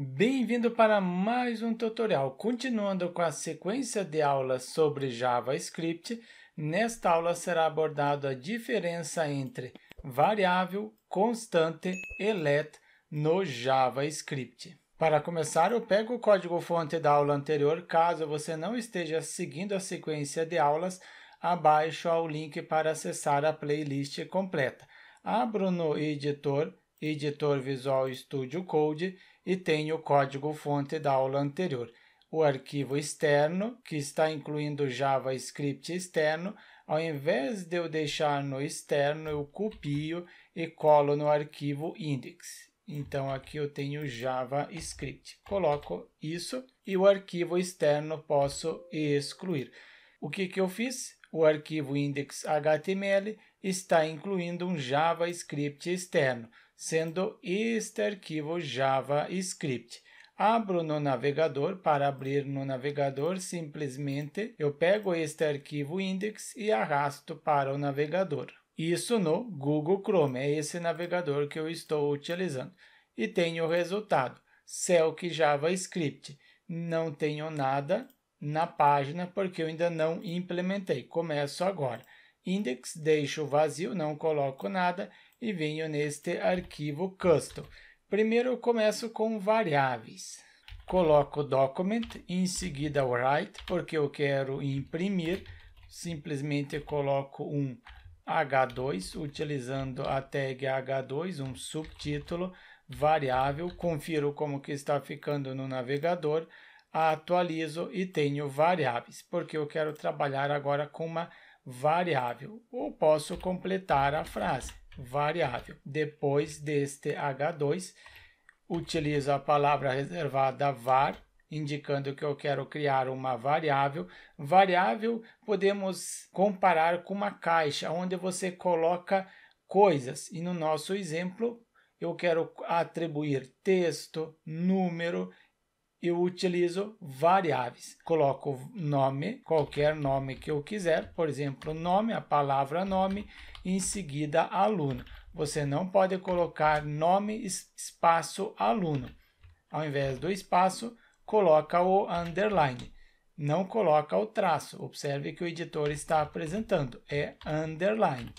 Bem-vindo para mais um tutorial. Continuando com a sequência de aulas sobre JavaScript, nesta aula será abordado a diferença entre variável, constante e let no JavaScript. Para começar, eu pego o código-fonte da aula anterior. Caso você não esteja seguindo a sequência de aulas, abaixo há o link para acessar a playlist completa. Abro no editor, editor Visual Studio Code e tem o código-fonte da aula anterior. O arquivo externo, que está incluindo JavaScript externo, ao invés de eu deixar no externo, eu copio e colo no arquivo index. Então, aqui eu tenho JavaScript. Coloco isso e o arquivo externo posso excluir. O que, que eu fiz? O arquivo index.html está incluindo um JavaScript externo sendo este arquivo JavaScript. Abro no navegador, para abrir no navegador, simplesmente eu pego este arquivo index e arrasto para o navegador. Isso no Google Chrome, é esse navegador que eu estou utilizando. E tenho o resultado, Selk JavaScript. Não tenho nada na página porque eu ainda não implementei, começo agora index, deixo vazio, não coloco nada e venho neste arquivo custom. Primeiro eu começo com variáveis. Coloco document, em seguida write, porque eu quero imprimir. Simplesmente coloco um H2, utilizando a tag H2, um subtítulo variável. Confiro como que está ficando no navegador. Atualizo e tenho variáveis, porque eu quero trabalhar agora com uma variável, ou posso completar a frase variável. Depois deste H2, utilizo a palavra reservada var, indicando que eu quero criar uma variável. Variável podemos comparar com uma caixa, onde você coloca coisas. E no nosso exemplo, eu quero atribuir texto, número eu utilizo variáveis. Coloco nome, qualquer nome que eu quiser, por exemplo, nome, a palavra nome, em seguida aluno. Você não pode colocar nome espaço aluno. Ao invés do espaço, coloca o underline. Não coloca o traço. Observe que o editor está apresentando. É underline.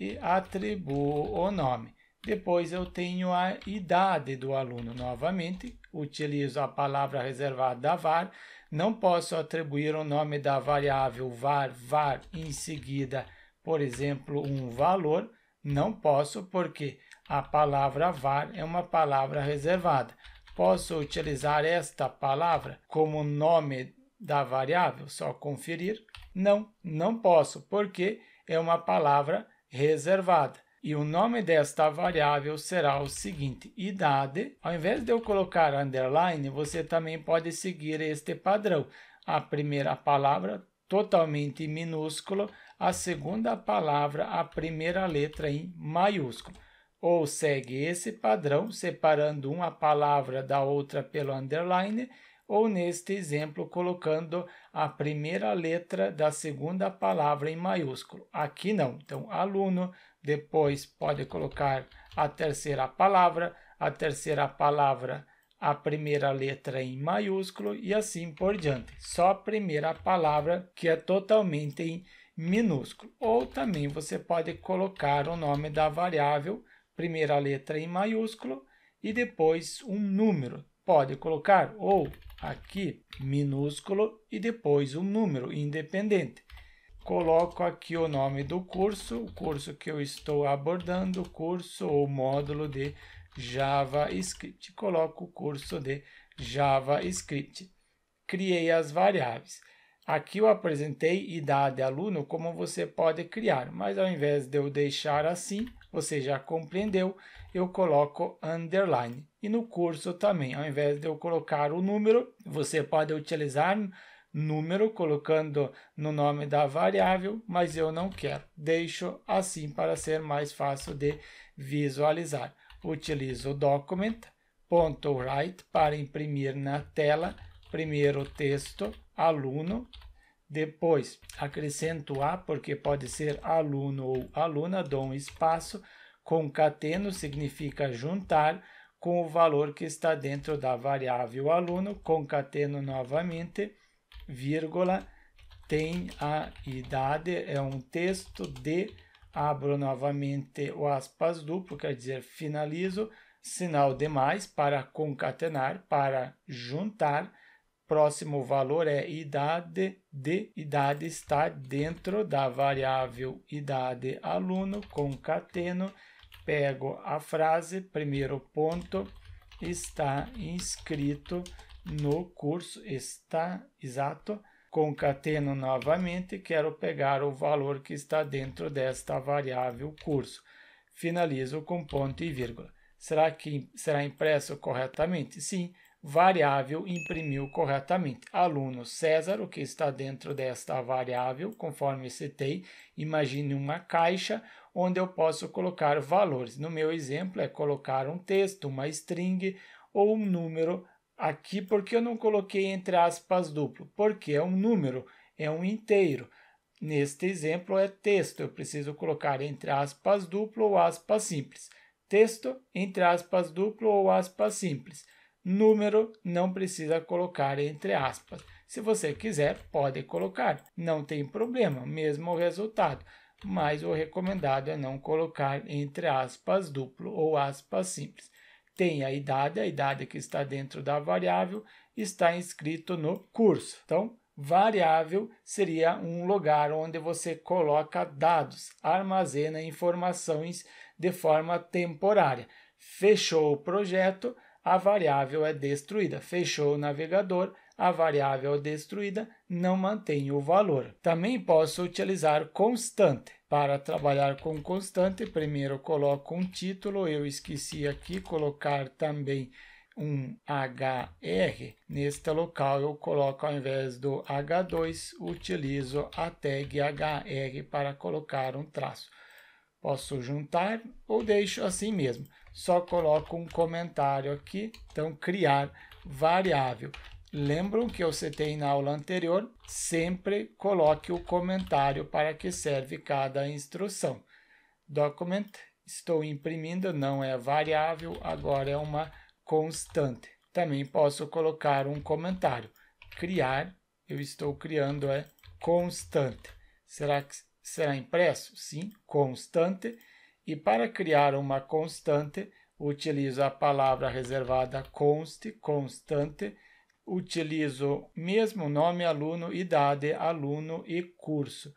E atribuo o nome. Depois eu tenho a idade do aluno novamente utilizo a palavra reservada da var, não posso atribuir o nome da variável var, var em seguida, por exemplo, um valor. Não posso porque a palavra var é uma palavra reservada. Posso utilizar esta palavra como nome da variável? Só conferir. Não, não posso porque é uma palavra reservada. E o nome desta variável será o seguinte, idade. Ao invés de eu colocar underline, você também pode seguir este padrão. A primeira palavra totalmente minúsculo, a segunda palavra, a primeira letra em maiúsculo. Ou segue esse padrão, separando uma palavra da outra pelo underline, ou neste exemplo, colocando a primeira letra da segunda palavra em maiúsculo. Aqui não. Então, aluno, depois pode colocar a terceira palavra, a terceira palavra, a primeira letra em maiúsculo e assim por diante. Só a primeira palavra que é totalmente em minúsculo. Ou também você pode colocar o nome da variável, primeira letra em maiúsculo e depois um número. Pode colocar ou aqui minúsculo e depois um número independente coloco aqui o nome do curso, o curso que eu estou abordando, o curso ou módulo de JavaScript. Coloco o curso de JavaScript. Criei as variáveis. Aqui eu apresentei idade aluno como você pode criar, mas ao invés de eu deixar assim, você já compreendeu, eu coloco underline. E no curso também, ao invés de eu colocar o número, você pode utilizar número colocando no nome da variável, mas eu não quero. Deixo assim para ser mais fácil de visualizar. Utilizo o document.write para imprimir na tela primeiro o texto aluno, depois acrescento A porque pode ser aluno ou aluna, dou um espaço, concateno significa juntar, com o valor que está dentro da variável aluno, concateno novamente, vírgula, tem a idade, é um texto de, abro novamente o aspas duplo, quer dizer, finalizo, sinal de mais para concatenar, para juntar, próximo valor é idade de idade está dentro da variável idade aluno concateno pego a frase primeiro ponto está inscrito no curso está exato, concateno novamente, quero pegar o valor que está dentro desta variável curso. Finalizo com ponto e vírgula. Será que será impresso corretamente? Sim, variável imprimiu corretamente. Aluno César, o que está dentro desta variável, conforme citei, imagine uma caixa onde eu posso colocar valores. No meu exemplo, é colocar um texto, uma string ou um número Aqui, por que eu não coloquei entre aspas duplo? Porque é um número, é um inteiro. Neste exemplo é texto, eu preciso colocar entre aspas duplo ou aspas simples. Texto, entre aspas duplo ou aspas simples. Número, não precisa colocar entre aspas. Se você quiser, pode colocar, não tem problema, mesmo o resultado. Mas o recomendado é não colocar entre aspas duplo ou aspas simples tem a idade, a idade que está dentro da variável está inscrito no curso. Então, variável seria um lugar onde você coloca dados, armazena informações de forma temporária. Fechou o projeto, a variável é destruída. Fechou o navegador, a variável destruída não mantém o valor. Também posso utilizar constante. Para trabalhar com constante, primeiro coloco um título, eu esqueci aqui colocar também um HR. Neste local eu coloco ao invés do H2, utilizo a tag HR para colocar um traço. Posso juntar ou deixo assim mesmo. Só coloco um comentário aqui, então criar variável. Lembram que eu citei na aula anterior, sempre coloque o comentário para que serve cada instrução. Document, estou imprimindo, não é variável, agora é uma constante. Também posso colocar um comentário. Criar, eu estou criando, é constante. Será que será impresso? Sim, constante. E para criar uma constante, utilizo a palavra reservada const, constante, utilizo mesmo nome aluno, idade, aluno e curso.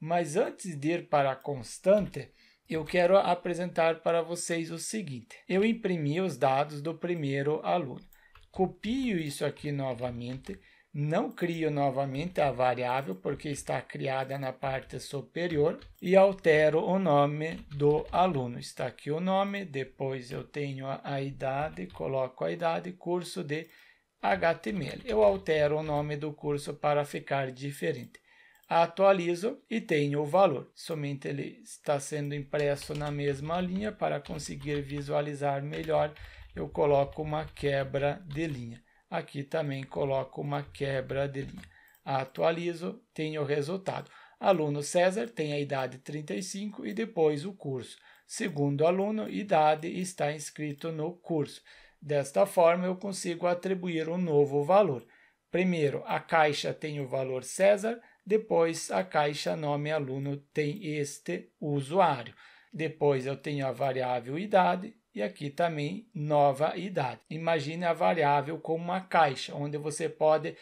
Mas antes de ir para a constante, eu quero apresentar para vocês o seguinte. Eu imprimi os dados do primeiro aluno. Copio isso aqui novamente, não crio novamente a variável, porque está criada na parte superior, e altero o nome do aluno. Está aqui o nome, depois eu tenho a idade, coloco a idade, curso de HTML. Eu altero o nome do curso para ficar diferente. Atualizo e tenho o valor. Somente ele está sendo impresso na mesma linha para conseguir visualizar melhor. Eu coloco uma quebra de linha. Aqui também coloco uma quebra de linha. Atualizo, tenho o resultado. Aluno César tem a idade 35 e depois o curso. Segundo aluno, idade está inscrito no curso. Desta forma, eu consigo atribuir um novo valor. Primeiro, a caixa tem o valor César, depois a caixa nome aluno tem este usuário. Depois eu tenho a variável idade e aqui também nova idade. Imagine a variável como uma caixa, onde você pode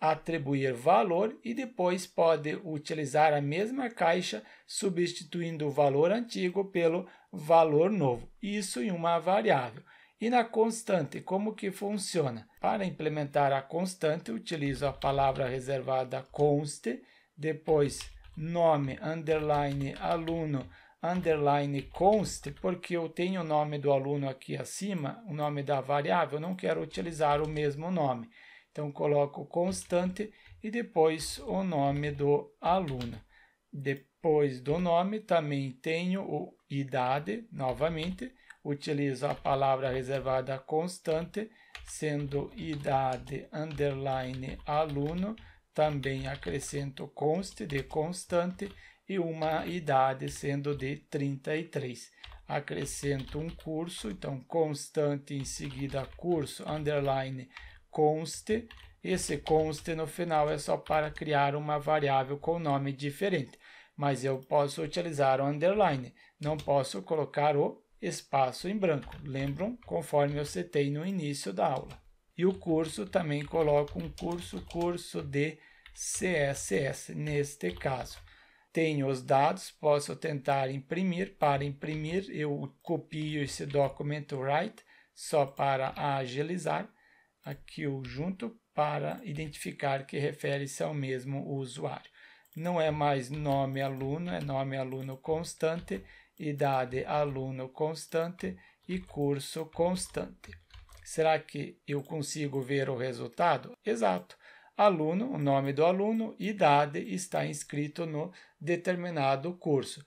atribuir valor e depois pode utilizar a mesma caixa substituindo o valor antigo pelo valor novo. Isso em uma variável. E na constante, como que funciona? Para implementar a constante, utilizo a palavra reservada const, depois nome, underline, aluno, underline const, porque eu tenho o nome do aluno aqui acima, o nome da variável, não quero utilizar o mesmo nome. Então, coloco constante e depois o nome do aluno. Depois do nome, também tenho o idade, novamente, utilizo a palavra reservada constante, sendo idade underline aluno, também acrescento const de constante e uma idade sendo de 33. Acrescento um curso, então constante em seguida curso underline conste. Esse conste no final é só para criar uma variável com nome diferente, mas eu posso utilizar o underline, não posso colocar o espaço em branco, lembram? Conforme eu citei no início da aula. E o curso também coloca um curso, curso de CSS, neste caso. Tenho os dados, posso tentar imprimir. Para imprimir, eu copio esse documento Write, só para agilizar. Aqui o junto para identificar que refere-se ao mesmo usuário. Não é mais nome aluno, é nome aluno constante idade, aluno constante e curso constante. Será que eu consigo ver o resultado? Exato. Aluno, o nome do aluno, idade está inscrito no determinado curso.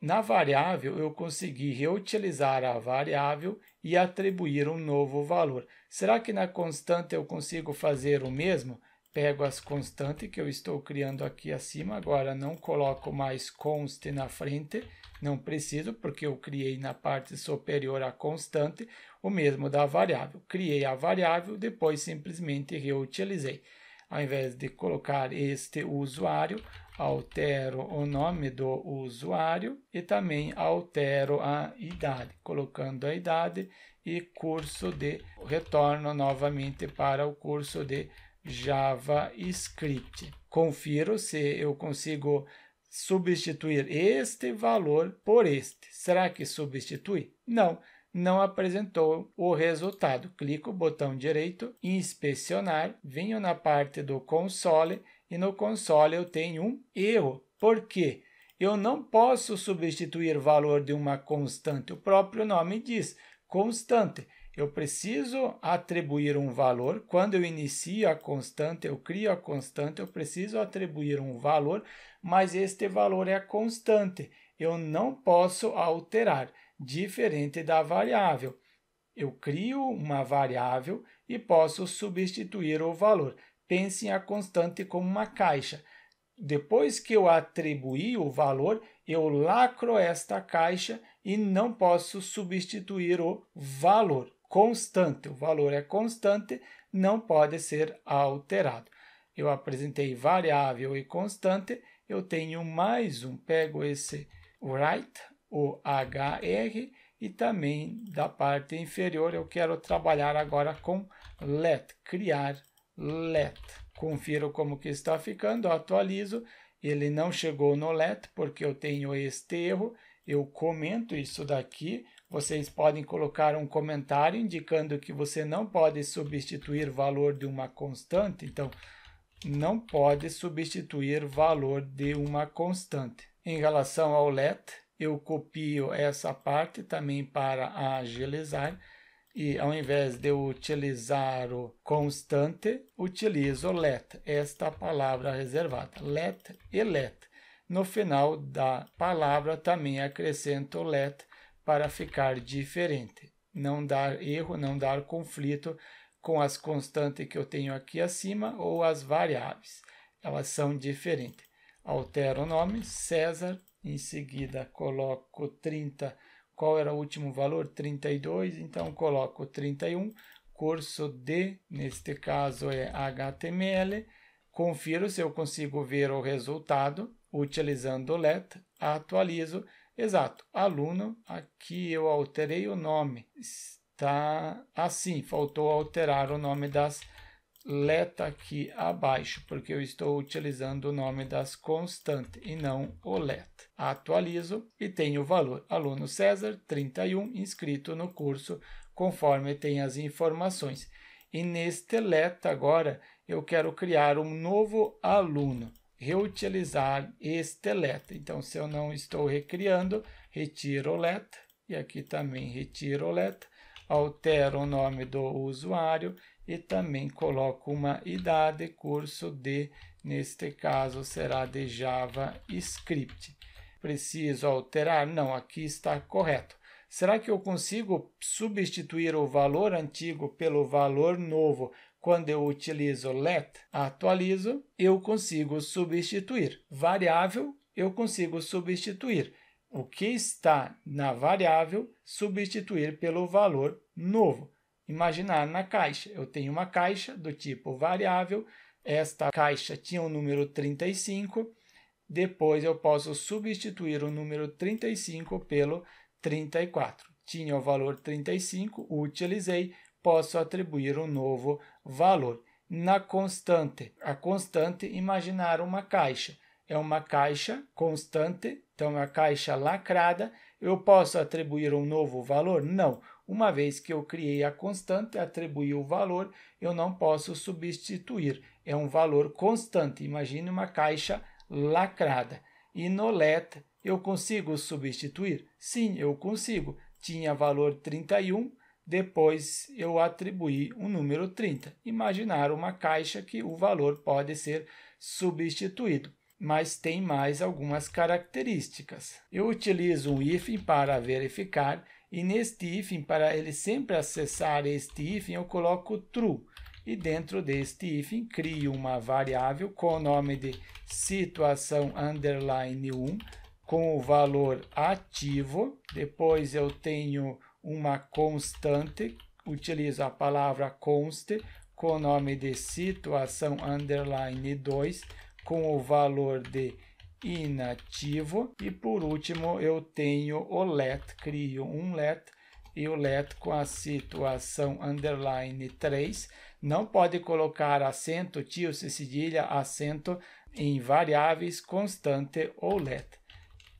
Na variável, eu consegui reutilizar a variável e atribuir um novo valor. Será que na constante eu consigo fazer o mesmo? pego as constantes que eu estou criando aqui acima, agora não coloco mais const na frente, não preciso, porque eu criei na parte superior a constante, o mesmo da variável. Criei a variável, depois simplesmente reutilizei. Ao invés de colocar este usuário, altero o nome do usuário e também altero a idade, colocando a idade e curso de retorno novamente para o curso de JavaScript. Confiro se eu consigo substituir este valor por este. Será que substitui? Não, não apresentou o resultado. Clico o botão direito, inspecionar, venho na parte do console e no console eu tenho um erro. Por quê? Eu não posso substituir o valor de uma constante. O próprio nome diz constante. Eu preciso atribuir um valor. Quando eu inicio a constante, eu crio a constante, eu preciso atribuir um valor, mas este valor é constante. Eu não posso alterar, diferente da variável. Eu crio uma variável e posso substituir o valor. Pensem a constante como uma caixa. Depois que eu atribuí o valor, eu lacro esta caixa e não posso substituir o valor constante, o valor é constante, não pode ser alterado. Eu apresentei variável e constante, eu tenho mais um, pego esse right, o HR, e também da parte inferior eu quero trabalhar agora com let, criar let. Confiro como que está ficando, atualizo, ele não chegou no let porque eu tenho este erro, eu comento isso daqui, vocês podem colocar um comentário indicando que você não pode substituir valor de uma constante. Então, não pode substituir valor de uma constante. Em relação ao let, eu copio essa parte também para agilizar e ao invés de utilizar o constante, utilizo let, esta palavra reservada, let e let. No final da palavra também acrescento let para ficar diferente, não dar erro, não dar conflito com as constantes que eu tenho aqui acima ou as variáveis. Elas são diferentes. Altero o nome, César, em seguida coloco 30, qual era o último valor? 32, então coloco 31, curso de, neste caso é HTML, confiro se eu consigo ver o resultado utilizando o let, atualizo Exato, aluno, aqui eu alterei o nome, está assim, faltou alterar o nome das letra aqui abaixo, porque eu estou utilizando o nome das constantes e não o LET. Atualizo e tenho o valor aluno César 31 inscrito no curso, conforme tem as informações. E neste LET agora eu quero criar um novo aluno reutilizar este let. Então, se eu não estou recriando, retiro o let. e aqui também retiro o let. altero o nome do usuário e também coloco uma idade, curso de, neste caso será de JavaScript. Preciso alterar? Não, aqui está correto. Será que eu consigo substituir o valor antigo pelo valor novo quando eu utilizo let, atualizo, eu consigo substituir. Variável, eu consigo substituir o que está na variável, substituir pelo valor novo. Imaginar na caixa, eu tenho uma caixa do tipo variável, esta caixa tinha o número 35, depois eu posso substituir o número 35 pelo 34. Tinha o valor 35, o utilizei, posso atribuir um novo valor. Na constante, a constante, imaginar uma caixa. É uma caixa constante, então é uma caixa lacrada. Eu posso atribuir um novo valor? Não. Uma vez que eu criei a constante, atribuí o valor, eu não posso substituir. É um valor constante. Imagine uma caixa lacrada. E no let, eu consigo substituir? Sim, eu consigo. Tinha valor 31, depois eu atribuí um número 30, imaginar uma caixa que o valor pode ser substituído, mas tem mais algumas características. Eu utilizo um if para verificar e neste if, para ele sempre acessar este if, eu coloco true. E dentro deste if, crio uma variável com o nome de situação underline 1 com o valor ativo. Depois eu tenho uma constante, utilizo a palavra conste com o nome de situação underline 2 com o valor de inativo e por último eu tenho o let, crio um let e o let com a situação underline 3. Não pode colocar acento, tio, cedilha, acento em variáveis constante ou let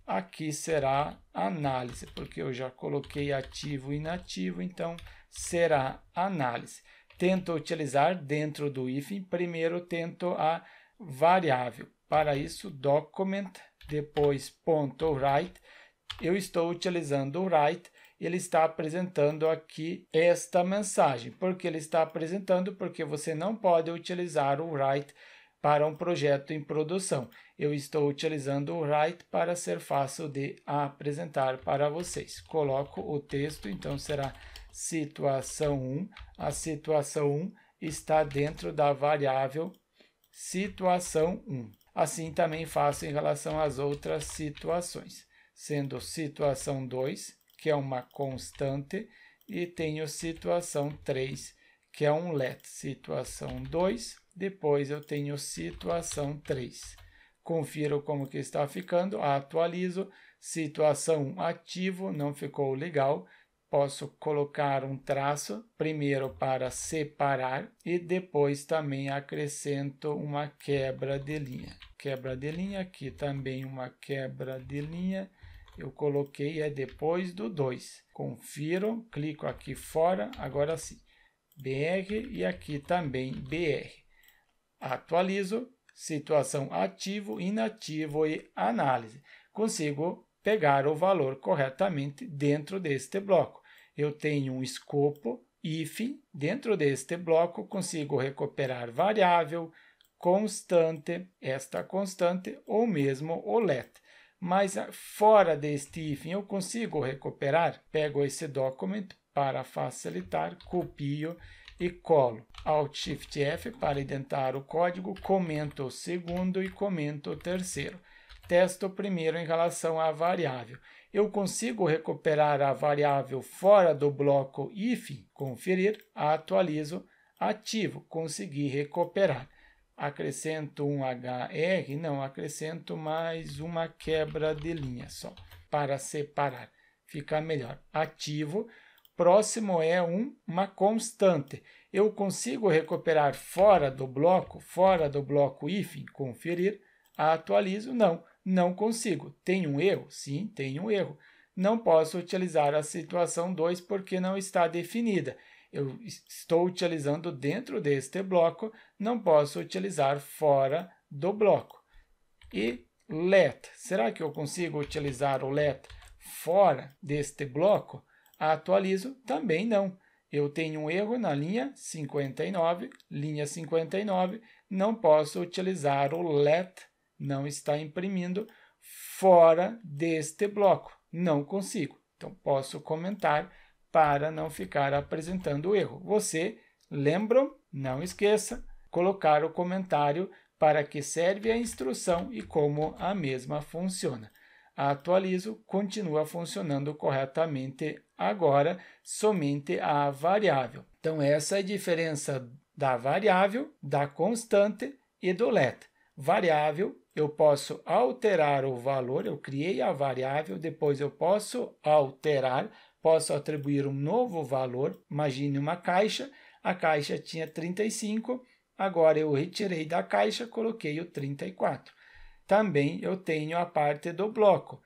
aqui será análise, porque eu já coloquei ativo e inativo, então será análise. Tento utilizar dentro do if, primeiro tento a variável. Para isso, document, depois ponto .write. Eu estou utilizando o write, ele está apresentando aqui esta mensagem. Por que ele está apresentando? Porque você não pode utilizar o write para um projeto em produção. Eu estou utilizando o write para ser fácil de apresentar para vocês. Coloco o texto, então será situação 1. A situação 1 está dentro da variável situação 1. Assim também faço em relação às outras situações, sendo situação 2, que é uma constante, e tenho situação 3, que é um let. Situação 2, depois eu tenho situação 3. Confiro como que está ficando, atualizo, situação ativo, não ficou legal. Posso colocar um traço, primeiro para separar e depois também acrescento uma quebra de linha. Quebra de linha, aqui também uma quebra de linha eu coloquei é depois do 2. Confiro, clico aqui fora, agora sim. BR e aqui também BR atualizo, situação ativo, inativo e análise. Consigo pegar o valor corretamente dentro deste bloco. Eu tenho um escopo if, dentro deste bloco consigo recuperar variável, constante, esta constante ou mesmo o let. Mas ah, fora deste if eu consigo recuperar, pego esse documento para facilitar, copio e colo Alt Shift F para identar o código, comento o segundo e comento o terceiro. Testo o primeiro em relação à variável. Eu consigo recuperar a variável fora do bloco if, conferir, atualizo, ativo, consegui recuperar. Acrescento um HR, não, acrescento mais uma quebra de linha só para separar. Fica melhor. Ativo, próximo é um, uma constante. Eu consigo recuperar fora do bloco, fora do bloco if, conferir, atualizo, não, não consigo. Tem um erro? Sim, tem um erro. Não posso utilizar a situação 2 porque não está definida. Eu estou utilizando dentro deste bloco, não posso utilizar fora do bloco. E let, será que eu consigo utilizar o let fora deste bloco? Atualizo, também não. Eu tenho um erro na linha 59, linha 59, não posso utilizar o let, não está imprimindo fora deste bloco. Não consigo. Então posso comentar para não ficar apresentando o erro. Você, lembram? Não esqueça colocar o comentário para que serve a instrução e como a mesma funciona atualizo, continua funcionando corretamente agora, somente a variável. Então, essa é a diferença da variável, da constante e do let. Variável, eu posso alterar o valor, eu criei a variável, depois eu posso alterar, posso atribuir um novo valor. Imagine uma caixa, a caixa tinha 35, agora eu retirei da caixa, coloquei o 34. Também eu tenho a parte do bloco.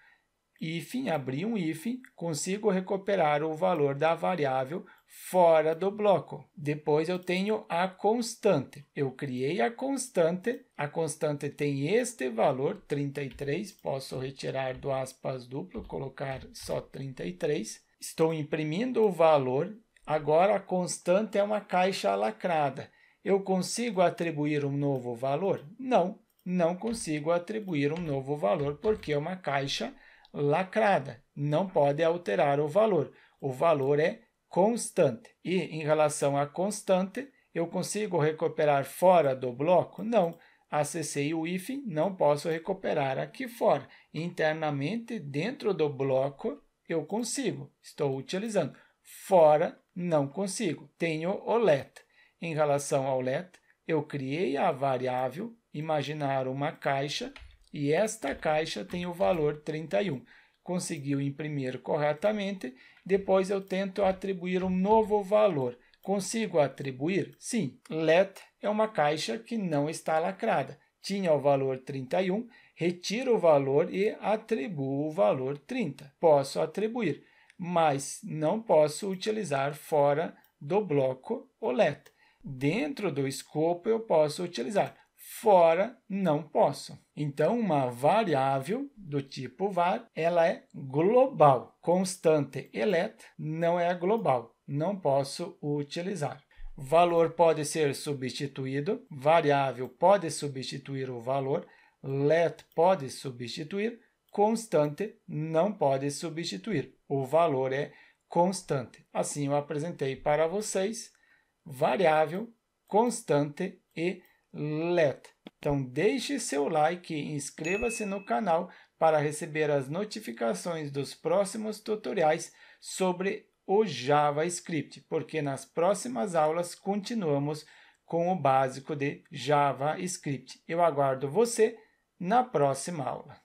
If abri um if, consigo recuperar o valor da variável fora do bloco. Depois eu tenho a constante. Eu criei a constante. A constante tem este valor, 33. Posso retirar do aspas duplo, colocar só 33. Estou imprimindo o valor. Agora a constante é uma caixa lacrada. Eu consigo atribuir um novo valor? Não, não consigo atribuir um novo valor porque é uma caixa lacrada, não pode alterar o valor. O valor é constante. E em relação à constante, eu consigo recuperar fora do bloco? Não. Acessei o if, não posso recuperar aqui fora. Internamente, dentro do bloco, eu consigo, estou utilizando. Fora, não consigo. Tenho o let. Em relação ao let, eu criei a variável imaginar uma caixa e esta caixa tem o valor 31. Conseguiu imprimir corretamente, depois eu tento atribuir um novo valor. Consigo atribuir? Sim, let é uma caixa que não está lacrada. Tinha o valor 31, retiro o valor e atribuo o valor 30. Posso atribuir, mas não posso utilizar fora do bloco o let. Dentro do escopo eu posso utilizar, fora não posso. Então, uma variável do tipo var, ela é global. Constante elet não é global, não posso utilizar. Valor pode ser substituído, variável pode substituir o valor, let pode substituir, constante não pode substituir. O valor é constante. Assim eu apresentei para vocês variável, constante e Let. Então deixe seu like e inscreva-se no canal para receber as notificações dos próximos tutoriais sobre o JavaScript, porque nas próximas aulas continuamos com o básico de JavaScript. Eu aguardo você na próxima aula.